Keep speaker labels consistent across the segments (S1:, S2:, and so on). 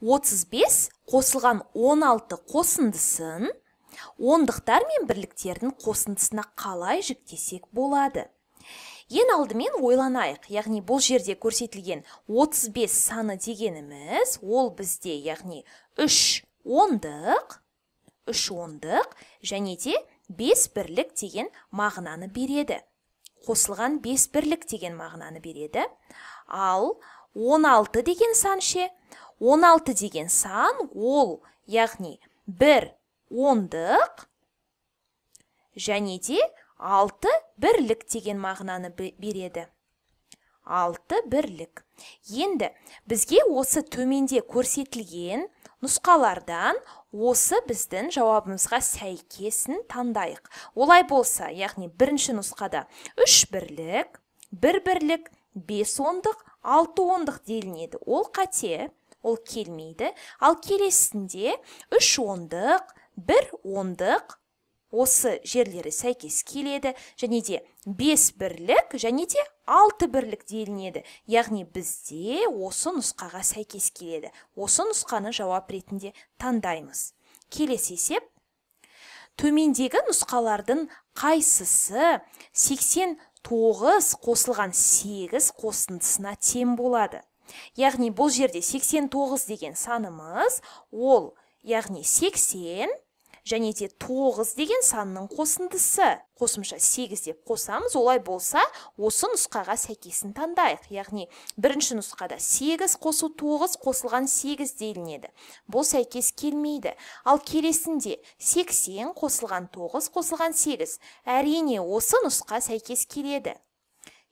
S1: 35 қосылған 16 қосындысын ондықтар мен бірліктердің қосындысына қалай жіктесек болады ең алдымен ойланайық яғни бұл жерде көрсетілген 35 саны дегеніміз ол бізде яғни 3 ондық 3 ондық және де 5 бірлік деген мағынаны береді қосылған 5 бірлік деген мағынаны береді ал 16 деген сан 16 деген сан ол яғни бір ондық және де 6 бірлік деген мағынаны береді 6 бірлік енді бізге осы төменде көрсетілген нұсқалардан осы біздің жауабымызға сәйкесін таңдайық олай болса яғни бірінші нұсқада 3 бірлік 1 бірлік 5 ондық 6 ондық делінеді ол қате ол келмейді ал келесінде үш ондық бір ондық осы жерлері сәйкес келеді және де бес бірлік және де 6 бірлік делінеді яғни бізде осы нұсқаға сәйкес келеді осы нұсқаны жауап ретінде таңдаймыз келесі есеп төмендегі нұсқалардың қайсысы 89 қосылған 8 қосындысына тең болады яғни бұл жерде 89 деген санымыз ол яғни 80 және де 9 деген санының қосындысы қосымша 8 деп қосамыз олай болса осы нұсқаға сәйкесін таңдайық яғни бірінші нұсқада 8 қосу 9 қосылған 8 делінеді бұл сәйкес келмейді ал келесінде 80 қосылған 9 қосылған 8 әрине осы нұсқа сәйкес келеді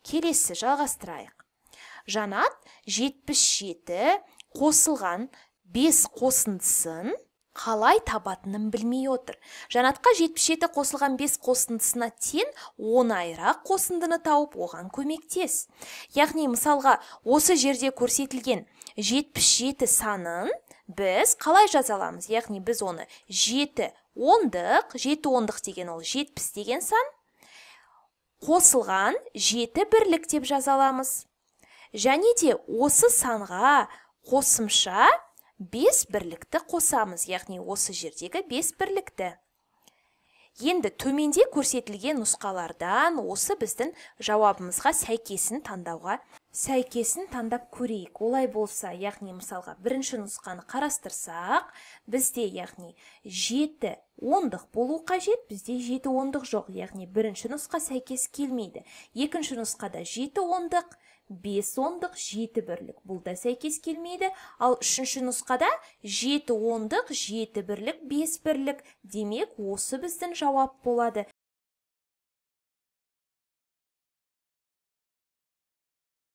S1: келесі жалғастырайық жанат 77 қосылған 5 қосындысын қалай табатынын білмей отыр жанатқа 77 қосылған 5 қосындысына тен 10 айрақ қосындыны тауып оған көмектес яғни мысалға осы жерде көрсетілген 77 санын біз қалай жаза аламыз яғни біз оны 7 ондық 7 ондық деген ол 70 деген сан қосылған 7 бірлік деп жаза аламыз және де осы санға қосымша 5 бірлікті қосамыз яғни осы жердегі 5 бірлікті енді төменде көрсетілген нұсқалардан осы біздің жауабымызға сәйкесін таңдауға сәйкесін таңдап көрейік олай болса яғни мысалға бірінші нұсқаны қарастырсақ бізде яғни жеті ондық болу қажет бізде жеті ондық жоқ яғни бірінші нұсқа сәйкес келмейді екінші нұсқада жеті ондық 5 ондық 7 бірлік. Бұл да сәйкес келмейді. Ал үшінші нұсқада 7 ондық 7 бірлік 5 бірлік. Демек осы біздің жауап болады.